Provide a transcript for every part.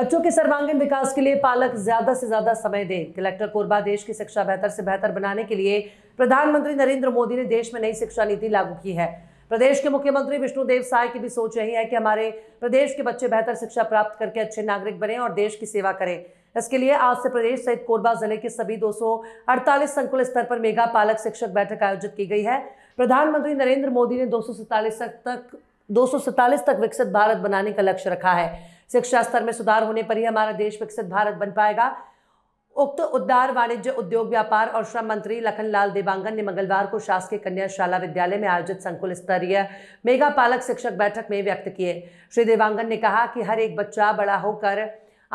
बच्चों के सर्वांगीण विकास के लिए पालक ज्यादा से ज्यादा समय दें कलेक्टर कोरबा देश की शिक्षा बेहतर से बेहतर बनाने के लिए प्रधानमंत्री नरेंद्र मोदी ने देश में नई शिक्षा नीति लागू की है प्रदेश के मुख्यमंत्री विष्णुदेव साय की भी सोच यही है कि हमारे प्रदेश के बच्चे बेहतर शिक्षा प्राप्त करके अच्छे नागरिक बने और देश की सेवा करें इसके लिए आज से प्रदेश सहित कोरबा जिले के सभी 248 संकुल स्तर पर मेगा पालक शिक्षक बैठक आयोजित की गई है प्रधानमंत्री नरेंद्र मोदी ने दो तक दो तक विकसित भारत बनाने का लक्ष्य रखा है शिक्षा स्तर में सुधार होने पर ही हमारा देश विकसित भारत बन पाएगा उक्त उद्यार वाणिज्य उद्योग व्यापार और श्रम मंत्री लखनलाल देवांगन ने मंगलवार को शासकीय कन्या शाला विद्यालय में आयोजित संकुल स्तरीय मेगा पालक शिक्षक बैठक में व्यक्त किए श्री देवांगन ने कहा कि हर एक बच्चा बड़ा होकर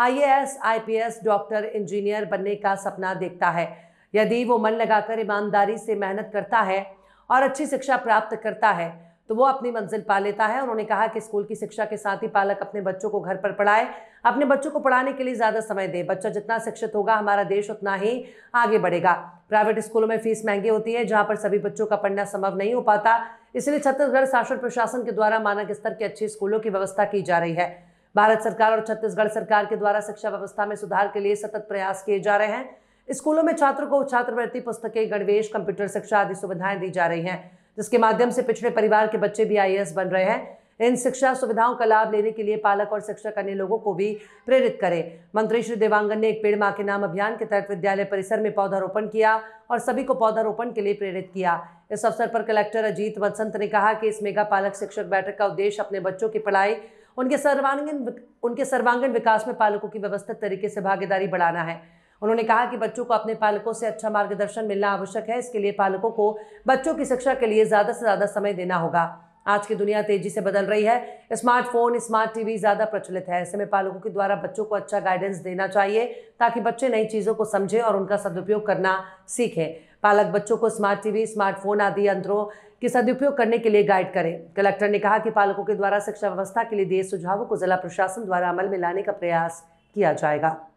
आईएएस, आईपीएस, डॉक्टर इंजीनियर बनने का सपना देखता है यदि वो मन लगाकर ईमानदारी से मेहनत करता है और अच्छी शिक्षा प्राप्त करता है तो वो अपनी मंजिल पा लेता है उन्होंने कहा कि स्कूल की शिक्षा के साथ ही पालक अपने बच्चों को घर पर पढ़ाए अपने बच्चों को पढ़ाने के लिए ज़्यादा समय दे बच्चा जितना शिक्षित होगा हमारा देश उतना ही आगे बढ़ेगा प्राइवेट स्कूलों में फीस महंगी होती है जहाँ पर सभी बच्चों का पढ़ना संभव नहीं हो पाता इसलिए छत्तीसगढ़ शासन प्रशासन के द्वारा मानक स्तर के अच्छे स्कूलों की व्यवस्था की जा रही है भारत सरकार और छत्तीसगढ़ सरकार के द्वारा शिक्षा व्यवस्था में सुधार के लिए सतत प्रयास किए जा रहे हैं स्कूलों में छात्रों को छात्रवृत्ति पुस्तकें गणवेश कंप्यूटर शिक्षा आदि सुविधाएं दी जा रही हैं जिसके माध्यम से पिछड़े परिवार के बच्चे भी आई बन रहे हैं इन शिक्षा सुविधाओं का लाभ लेने के लिए पालक और शिक्षक अन्य लोगों को भी प्रेरित करें मंत्री श्री देवांगन ने एक पेड़ माँ के नाम अभियान के तहत विद्यालय परिसर में पौधारोपण किया और सभी को पौधारोपण के लिए प्रेरित किया इस अवसर पर कलेक्टर अजीत वसंत ने कहा कि इस मेगा पालक शिक्षक बैठक का उद्देश्य अपने बच्चों की पढ़ाई उनके सर्वांगीण उनके सर्वांगीण विकास में पालकों की व्यवस्थित तरीके से भागीदारी बढ़ाना है उन्होंने कहा कि बच्चों को अपने पालकों से अच्छा मार्गदर्शन मिलना आवश्यक है इसके लिए पालकों को बच्चों की शिक्षा के लिए ज़्यादा से ज़्यादा समय देना होगा आज की दुनिया तेजी से बदल रही है स्मार्टफोन स्मार्ट टीवी ज़्यादा प्रचलित है ऐसे में पालकों के द्वारा बच्चों को अच्छा गाइडेंस देना चाहिए ताकि बच्चे नई चीज़ों को समझें और उनका सदुपयोग करना सीखें पालक बच्चों को स्मार्ट टीवी स्मार्टफोन आदि यंत्रों के सदुपयोग करने के लिए गाइड करें कलेक्टर ने कहा कि पालकों के द्वारा शिक्षा व्यवस्था के लिए दिए सुझावों को जिला प्रशासन द्वारा अमल में लाने का प्रयास किया जाएगा